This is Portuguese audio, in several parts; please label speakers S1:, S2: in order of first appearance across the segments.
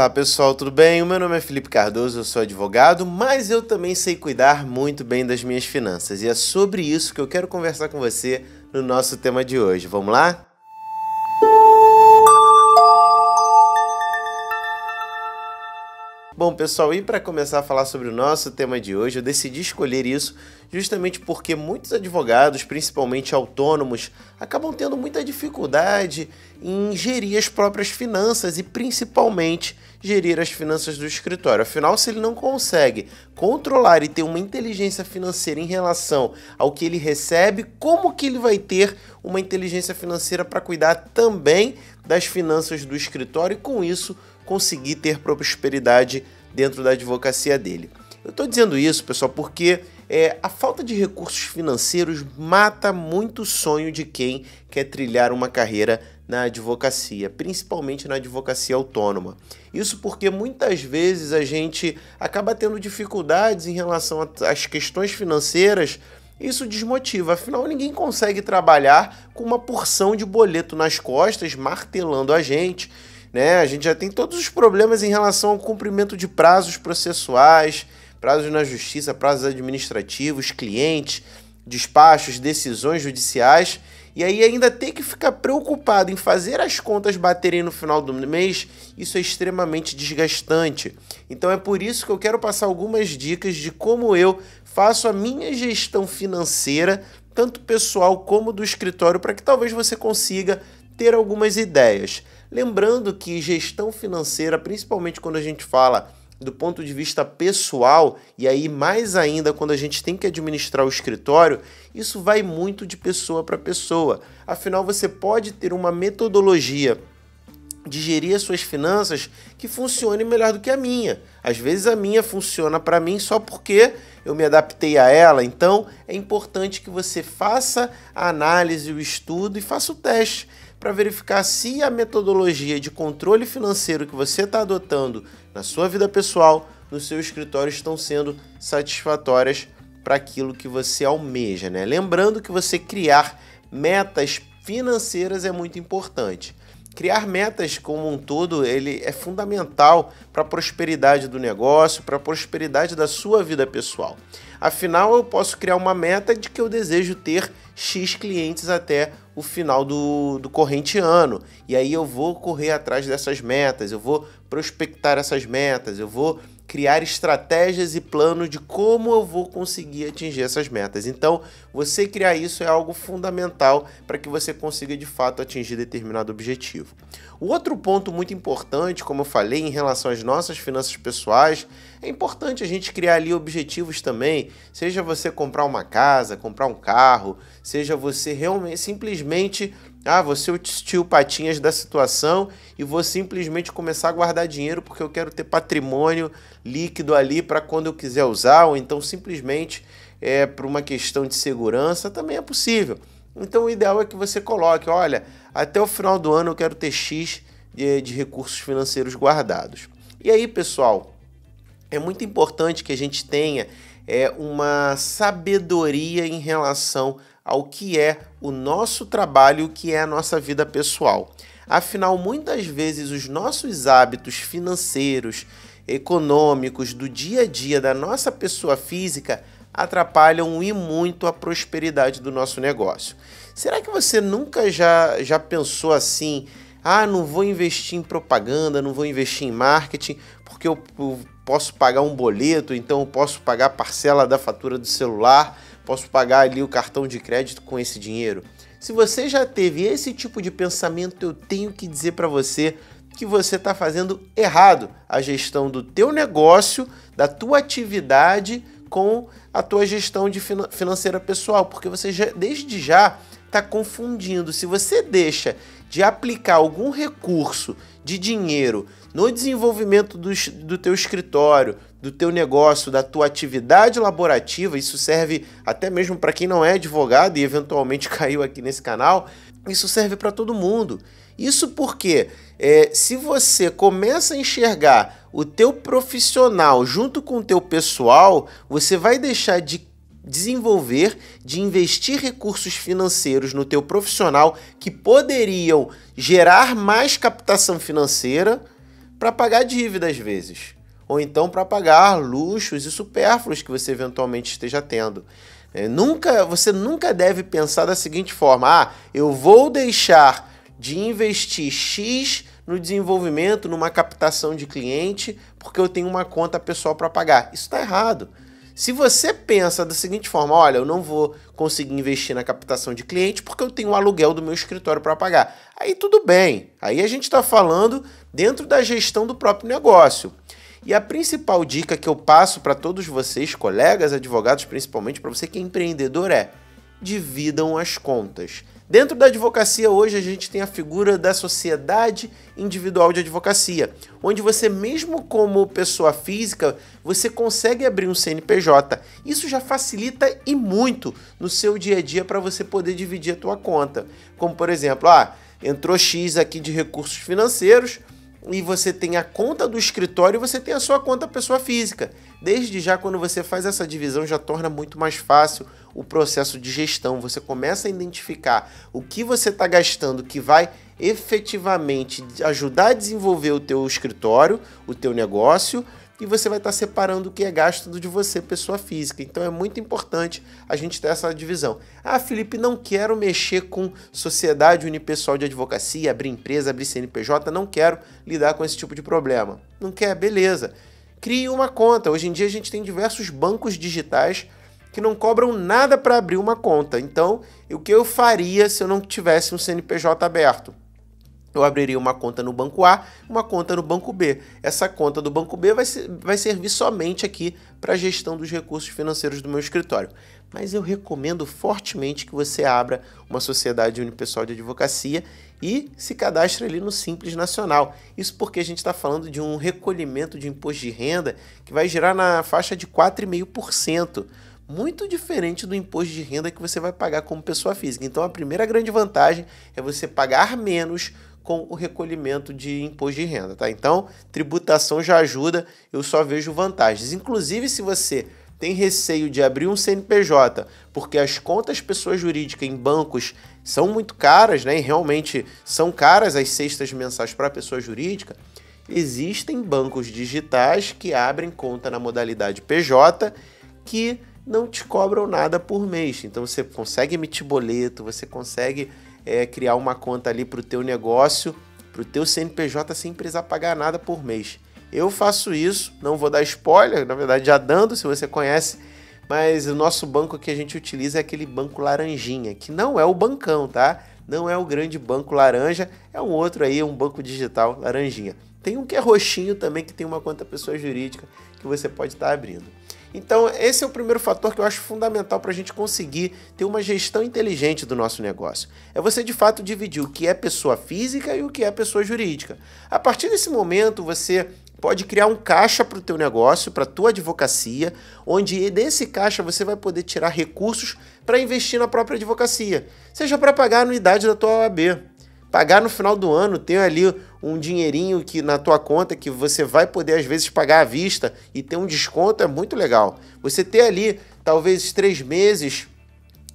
S1: Olá pessoal, tudo bem? O meu nome é Felipe Cardoso, eu sou advogado, mas eu também sei cuidar muito bem das minhas finanças e é sobre isso que eu quero conversar com você no nosso tema de hoje. Vamos lá? Bom, pessoal, e para começar a falar sobre o nosso tema de hoje, eu decidi escolher isso justamente porque muitos advogados, principalmente autônomos, acabam tendo muita dificuldade em gerir as próprias finanças e principalmente gerir as finanças do escritório. Afinal, se ele não consegue controlar e ter uma inteligência financeira em relação ao que ele recebe, como que ele vai ter uma inteligência financeira para cuidar também das finanças do escritório e com isso conseguir ter prosperidade dentro da advocacia dele. Eu estou dizendo isso, pessoal, porque é, a falta de recursos financeiros mata muito o sonho de quem quer trilhar uma carreira na advocacia, principalmente na advocacia autônoma. Isso porque muitas vezes a gente acaba tendo dificuldades em relação às questões financeiras. Isso desmotiva, afinal ninguém consegue trabalhar com uma porção de boleto nas costas martelando a gente né? A gente já tem todos os problemas em relação ao cumprimento de prazos processuais, prazos na justiça, prazos administrativos, clientes, despachos, decisões judiciais. E aí ainda tem que ficar preocupado em fazer as contas baterem no final do mês, isso é extremamente desgastante. Então é por isso que eu quero passar algumas dicas de como eu faço a minha gestão financeira, tanto pessoal como do escritório, para que talvez você consiga ter algumas ideias. Lembrando que gestão financeira, principalmente quando a gente fala do ponto de vista pessoal, e aí mais ainda quando a gente tem que administrar o escritório, isso vai muito de pessoa para pessoa. Afinal, você pode ter uma metodologia de gerir as suas finanças que funcione melhor do que a minha. Às vezes a minha funciona para mim só porque eu me adaptei a ela. Então é importante que você faça a análise, o estudo e faça o teste para verificar se a metodologia de controle financeiro que você está adotando na sua vida pessoal, no seu escritório, estão sendo satisfatórias para aquilo que você almeja. Né? Lembrando que você criar metas financeiras é muito importante. Criar metas como um todo ele é fundamental para a prosperidade do negócio, para a prosperidade da sua vida pessoal. Afinal, eu posso criar uma meta de que eu desejo ter X clientes até o final do, do corrente ano. E aí eu vou correr atrás dessas metas, eu vou prospectar essas metas, eu vou criar estratégias e plano de como eu vou conseguir atingir essas metas. Então, você criar isso é algo fundamental para que você consiga de fato atingir determinado objetivo. O outro ponto muito importante, como eu falei, em relação às nossas finanças pessoais, é importante a gente criar ali objetivos também, seja você comprar uma casa, comprar um carro, seja você realmente simplesmente ah, você é o tio Patinhas da situação e vou simplesmente começar a guardar dinheiro porque eu quero ter patrimônio líquido ali para quando eu quiser usar, ou então simplesmente é por uma questão de segurança, também é possível. Então o ideal é que você coloque, olha, até o final do ano eu quero ter X de, é, de recursos financeiros guardados. E aí, pessoal, é muito importante que a gente tenha é, uma sabedoria em relação ao que é o nosso trabalho, o que é a nossa vida pessoal. Afinal, muitas vezes os nossos hábitos financeiros, econômicos, do dia a dia da nossa pessoa física atrapalham e muito a prosperidade do nosso negócio. Será que você nunca já, já pensou assim? Ah, não vou investir em propaganda, não vou investir em marketing, porque eu, eu posso pagar um boleto, então eu posso pagar a parcela da fatura do celular posso pagar ali o cartão de crédito com esse dinheiro. Se você já teve esse tipo de pensamento, eu tenho que dizer para você que você está fazendo errado a gestão do teu negócio, da tua atividade com a tua gestão de financeira pessoal, porque você já, desde já está confundindo. Se você deixa de aplicar algum recurso de dinheiro no desenvolvimento do, do teu escritório, do teu negócio, da tua atividade laborativa, isso serve até mesmo para quem não é advogado e eventualmente caiu aqui nesse canal, isso serve para todo mundo. Isso porque é, se você começa a enxergar o teu profissional junto com o teu pessoal, você vai deixar de desenvolver, de investir recursos financeiros no teu profissional que poderiam gerar mais captação financeira para pagar dívidas às vezes, ou então para pagar luxos e supérfluos que você eventualmente esteja tendo. É, nunca, você nunca deve pensar da seguinte forma: ah, eu vou deixar de investir X no desenvolvimento, numa captação de cliente, porque eu tenho uma conta pessoal para pagar. Isso está errado. Se você pensa da seguinte forma, olha, eu não vou conseguir investir na captação de cliente porque eu tenho o aluguel do meu escritório para pagar. Aí tudo bem. Aí a gente está falando dentro da gestão do próprio negócio. E a principal dica que eu passo para todos vocês, colegas, advogados, principalmente para você que é empreendedor, é dividam as contas. Dentro da advocacia hoje a gente tem a figura da sociedade individual de advocacia, onde você mesmo como pessoa física, você consegue abrir um CNPJ. Isso já facilita e muito no seu dia a dia para você poder dividir a tua conta. Como por exemplo, ah, entrou X aqui de recursos financeiros, e você tem a conta do escritório e você tem a sua conta pessoa física. Desde já, quando você faz essa divisão, já torna muito mais fácil o processo de gestão. Você começa a identificar o que você está gastando que vai efetivamente ajudar a desenvolver o teu escritório, o teu negócio, e você vai estar separando o que é gasto do de você, pessoa física. Então é muito importante a gente ter essa divisão. Ah, Felipe, não quero mexer com sociedade unipessoal de advocacia, abrir empresa, abrir CNPJ, não quero lidar com esse tipo de problema. Não quer? Beleza. Crie uma conta. Hoje em dia a gente tem diversos bancos digitais que não cobram nada para abrir uma conta. Então, o que eu faria se eu não tivesse um CNPJ aberto? eu abriria uma conta no banco A, uma conta no banco B. Essa conta do banco B vai, vai servir somente aqui para a gestão dos recursos financeiros do meu escritório. Mas eu recomendo fortemente que você abra uma sociedade unipessoal de advocacia e se cadastre ali no Simples Nacional. Isso porque a gente está falando de um recolhimento de imposto de renda que vai girar na faixa de 4,5% muito diferente do imposto de renda que você vai pagar como pessoa física. Então, a primeira grande vantagem é você pagar menos com o recolhimento de imposto de renda, tá? Então, tributação já ajuda, eu só vejo vantagens. Inclusive, se você tem receio de abrir um CNPJ, porque as contas pessoa jurídica em bancos são muito caras, né? E realmente são caras as cestas mensais para pessoa jurídica. Existem bancos digitais que abrem conta na modalidade PJ que não te cobram nada por mês. Então você consegue emitir boleto, você consegue é, criar uma conta ali para o teu negócio, para o teu CNPJ sem precisar pagar nada por mês. Eu faço isso, não vou dar spoiler, na verdade já dando, se você conhece, mas o nosso banco que a gente utiliza é aquele banco laranjinha, que não é o bancão, tá? Não é o grande banco laranja, é um outro aí, um banco digital laranjinha. Tem um que é roxinho também, que tem uma conta pessoa jurídica que você pode estar tá abrindo. Então, esse é o primeiro fator que eu acho fundamental para a gente conseguir ter uma gestão inteligente do nosso negócio. É você de fato dividir o que é pessoa física e o que é pessoa jurídica. A partir desse momento, você pode criar um caixa para o teu negócio, para a tua advocacia, onde desse caixa você vai poder tirar recursos para investir na própria advocacia, seja para pagar a anuidade da tua OAB, pagar no final do ano, ter ali um dinheirinho que na tua conta que você vai poder às vezes pagar à vista e ter um desconto é muito legal. Você ter ali talvez três meses,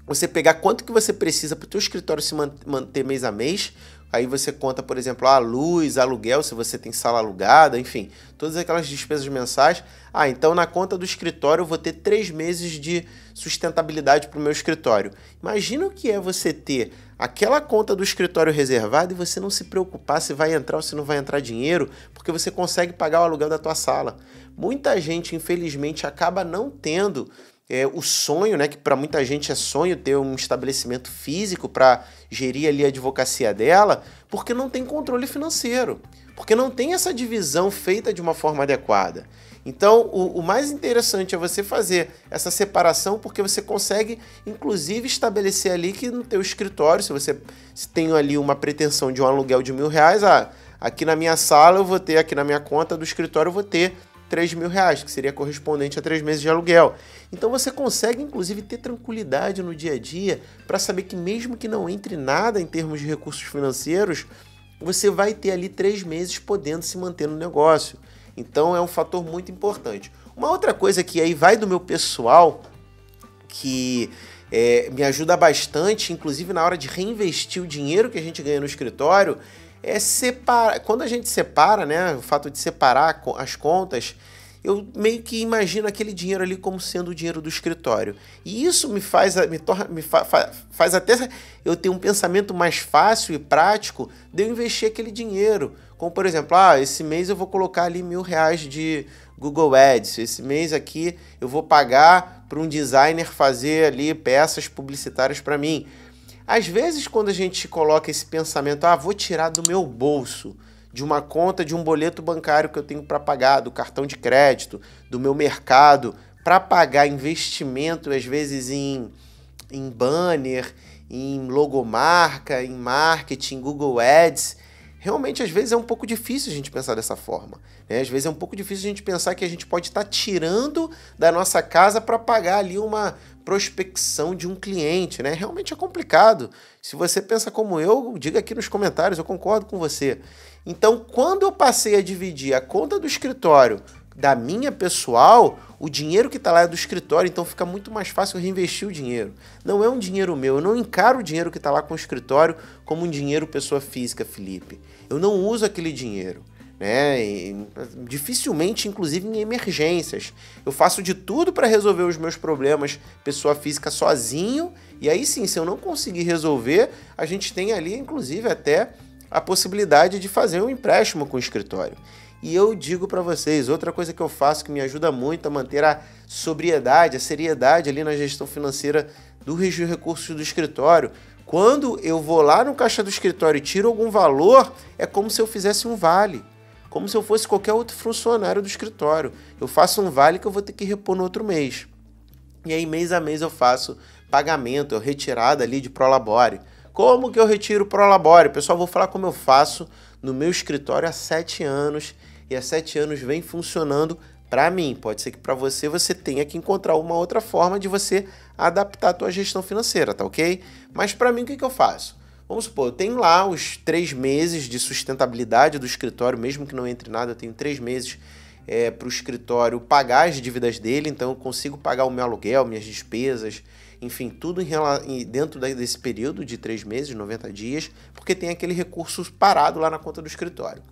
S1: você pegar quanto que você precisa para o teu escritório se manter mês a mês, Aí você conta, por exemplo, a ah, luz, aluguel, se você tem sala alugada, enfim, todas aquelas despesas mensais. Ah, então na conta do escritório eu vou ter três meses de sustentabilidade para o meu escritório. Imagina o que é você ter aquela conta do escritório reservada e você não se preocupar se vai entrar ou se não vai entrar dinheiro, porque você consegue pagar o aluguel da tua sala. Muita gente, infelizmente, acaba não tendo é, o sonho, né, que para muita gente é sonho ter um estabelecimento físico para gerir ali a advocacia dela, porque não tem controle financeiro, porque não tem essa divisão feita de uma forma adequada. Então, o, o mais interessante é você fazer essa separação, porque você consegue, inclusive, estabelecer ali que no teu escritório, se você se tem ali uma pretensão de um aluguel de mil reais, ah, aqui na minha sala eu vou ter, aqui na minha conta do escritório eu vou ter 3 mil reais, que seria correspondente a três meses de aluguel. Então você consegue, inclusive, ter tranquilidade no dia a dia para saber que, mesmo que não entre nada em termos de recursos financeiros, você vai ter ali três meses podendo se manter no negócio. Então é um fator muito importante. Uma outra coisa que aí vai do meu pessoal, que é, me ajuda bastante, inclusive na hora de reinvestir o dinheiro que a gente ganha no escritório, é separar. Quando a gente separa, né, o fato de separar as contas, eu meio que imagino aquele dinheiro ali como sendo o dinheiro do escritório. E isso me faz, me torna, me fa, faz até eu ter um pensamento mais fácil e prático de eu investir aquele dinheiro. Como por exemplo, ah, esse mês eu vou colocar ali mil reais de Google Ads. Esse mês aqui eu vou pagar para um designer fazer ali peças publicitárias para mim. Às vezes, quando a gente coloca esse pensamento, ah, vou tirar do meu bolso, de uma conta, de um boleto bancário que eu tenho para pagar, do cartão de crédito, do meu mercado, para pagar investimento, às vezes em, em banner, em logomarca, em marketing, Google Ads. Realmente, às vezes é um pouco difícil a gente pensar dessa forma. Né? Às vezes é um pouco difícil a gente pensar que a gente pode estar tá tirando da nossa casa para pagar ali uma, prospecção de um cliente, né? Realmente é complicado. Se você pensa como eu, diga aqui nos comentários, eu concordo com você. Então, quando eu passei a dividir a conta do escritório da minha pessoal, o dinheiro que está lá é do escritório, então fica muito mais fácil reinvestir o dinheiro. Não é um dinheiro meu, eu não encaro o dinheiro que está lá com o escritório como um dinheiro pessoa física, Felipe. Eu não uso aquele dinheiro né? E, dificilmente, inclusive em emergências. Eu faço de tudo para resolver os meus problemas, pessoa física sozinho, e aí sim, se eu não conseguir resolver, a gente tem ali, inclusive, até a possibilidade de fazer um empréstimo com o escritório. E eu digo para vocês, outra coisa que eu faço que me ajuda muito a manter a sobriedade, a seriedade ali na gestão financeira do Regio Recursos do escritório, quando eu vou lá no caixa do escritório e tiro algum valor, é como se eu fizesse um vale como se eu fosse qualquer outro funcionário do escritório. Eu faço um vale que eu vou ter que repor no outro mês. E aí, mês a mês, eu faço pagamento, eu retirada ali de Prolabore. Como que eu retiro Prolabore? Pessoal, vou falar como eu faço no meu escritório há sete anos e há sete anos vem funcionando para mim. Pode ser que para você você tenha que encontrar uma outra forma de você adaptar a tua gestão financeira, tá ok? Mas para mim, o que, que eu faço? Vamos supor, eu tenho lá os três meses de sustentabilidade do escritório, mesmo que não entre nada, eu tenho três meses é, para o escritório pagar as dívidas dele, então eu consigo pagar o meu aluguel, minhas despesas, enfim, tudo em, dentro desse período de três meses, 90 dias, porque tem aquele recurso parado lá na conta do escritório.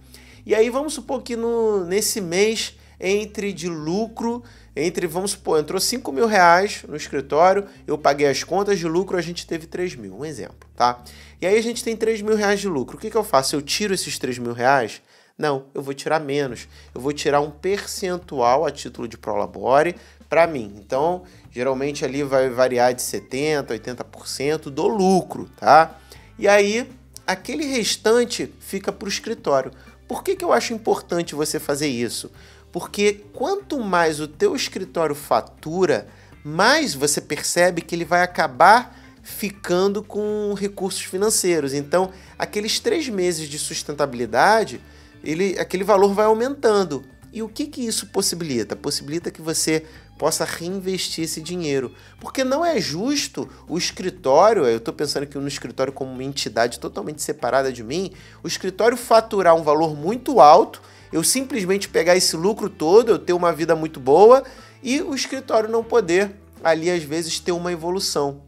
S1: E aí vamos supor que no, nesse mês entre de lucro, entre, vamos supor, entrou 5 mil reais no escritório, eu paguei as contas de lucro, a gente teve 3 mil, um exemplo, tá? E aí a gente tem 3 mil reais de lucro. O que, que eu faço? Eu tiro esses 3 mil reais? Não, eu vou tirar menos. Eu vou tirar um percentual a título de prolabore para mim. Então, geralmente ali vai variar de 70%, 80% do lucro, tá? E aí, aquele restante fica para o escritório. Por que, que eu acho importante você fazer isso? Porque quanto mais o teu escritório fatura, mais você percebe que ele vai acabar ficando com recursos financeiros. Então, aqueles três meses de sustentabilidade, ele, aquele valor vai aumentando. E o que, que isso possibilita? Possibilita que você possa reinvestir esse dinheiro. Porque não é justo o escritório, eu estou pensando aqui no escritório como uma entidade totalmente separada de mim, o escritório faturar um valor muito alto eu simplesmente pegar esse lucro todo, eu ter uma vida muito boa e o escritório não poder ali às vezes ter uma evolução.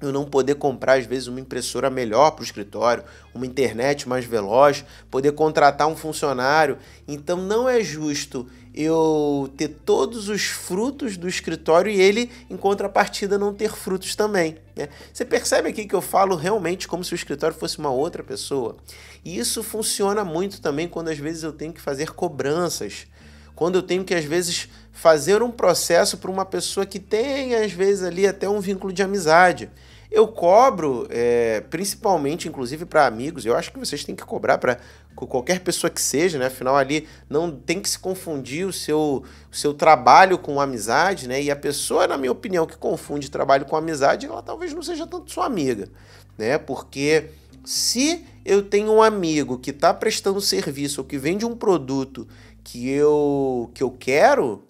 S1: Eu não poder comprar às vezes uma impressora melhor para o escritório, uma internet mais veloz, poder contratar um funcionário. Então não é justo eu ter todos os frutos do escritório e ele, em contrapartida, não ter frutos também. Né? Você percebe aqui que eu falo realmente como se o escritório fosse uma outra pessoa. E isso funciona muito também quando às vezes eu tenho que fazer cobranças, quando eu tenho que às vezes fazer um processo para uma pessoa que tem às vezes ali até um vínculo de amizade. Eu cobro, é, principalmente, inclusive para amigos. Eu acho que vocês têm que cobrar para com qualquer pessoa que seja, né? Afinal, ali não tem que se confundir o seu, o seu trabalho com amizade, né? E a pessoa, na minha opinião, que confunde trabalho com amizade, ela talvez não seja tanto sua amiga, né? Porque se eu tenho um amigo que está prestando serviço ou que vende um produto que eu, que eu quero,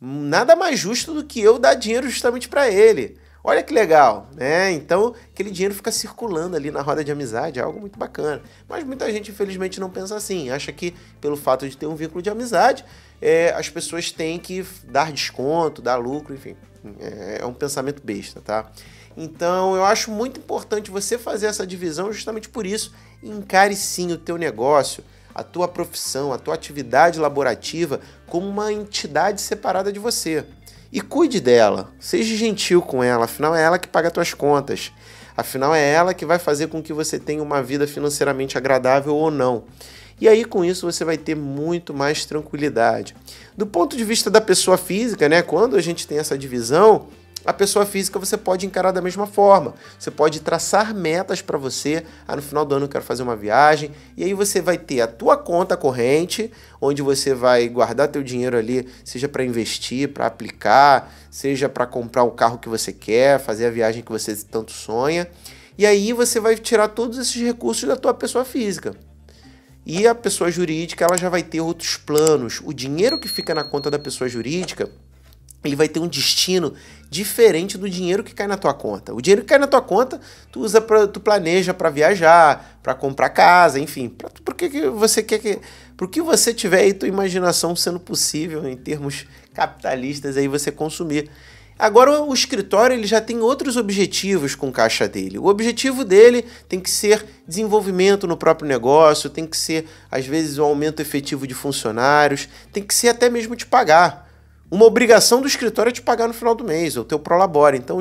S1: nada mais justo do que eu dar dinheiro justamente para ele. Olha que legal, né? Então, aquele dinheiro fica circulando ali na roda de amizade, é algo muito bacana. Mas muita gente, infelizmente, não pensa assim. Acha que, pelo fato de ter um vínculo de amizade, é, as pessoas têm que dar desconto, dar lucro, enfim. É, é um pensamento besta, tá? Então, eu acho muito importante você fazer essa divisão justamente por isso. Encare sim o teu negócio, a tua profissão, a tua atividade laborativa como uma entidade separada de você e cuide dela. Seja gentil com ela, afinal é ela que paga tuas contas. Afinal é ela que vai fazer com que você tenha uma vida financeiramente agradável ou não. E aí com isso você vai ter muito mais tranquilidade. Do ponto de vista da pessoa física, né, quando a gente tem essa divisão, a pessoa física você pode encarar da mesma forma. Você pode traçar metas para você. Ah, no final do ano eu quero fazer uma viagem. E aí você vai ter a tua conta corrente, onde você vai guardar teu dinheiro ali, seja para investir, para aplicar, seja para comprar o carro que você quer, fazer a viagem que você tanto sonha. E aí você vai tirar todos esses recursos da tua pessoa física. E a pessoa jurídica, ela já vai ter outros planos. O dinheiro que fica na conta da pessoa jurídica, ele vai ter um destino diferente do dinheiro que cai na tua conta. O dinheiro que cai na tua conta, tu usa para, tu planeja para viajar, para comprar casa, enfim, pra, porque que você quer que porque que você tiver aí tua imaginação sendo possível em termos capitalistas aí você consumir. Agora o escritório ele já tem outros objetivos com o caixa dele. O objetivo dele tem que ser desenvolvimento no próprio negócio, tem que ser às vezes o um aumento efetivo de funcionários, tem que ser até mesmo te pagar uma obrigação do escritório é te pagar no final do mês, é ou teu prolabore. Então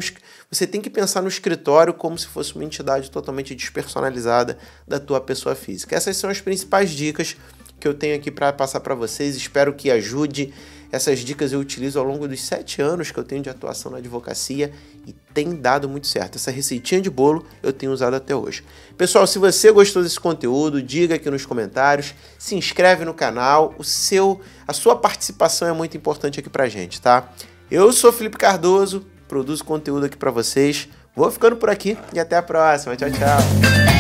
S1: você tem que pensar no escritório como se fosse uma entidade totalmente despersonalizada da tua pessoa física. Essas são as principais dicas que eu tenho aqui para passar para vocês. Espero que ajude. Essas dicas eu utilizo ao longo dos sete anos que eu tenho de atuação na advocacia e tem dado muito certo. Essa receitinha de bolo eu tenho usado até hoje. Pessoal, se você gostou desse conteúdo, diga aqui nos comentários, se inscreve no canal, o seu, a sua participação é muito importante aqui pra gente, tá? Eu sou Felipe Cardoso, produzo conteúdo aqui para vocês. Vou ficando por aqui e até a próxima. Tchau, tchau.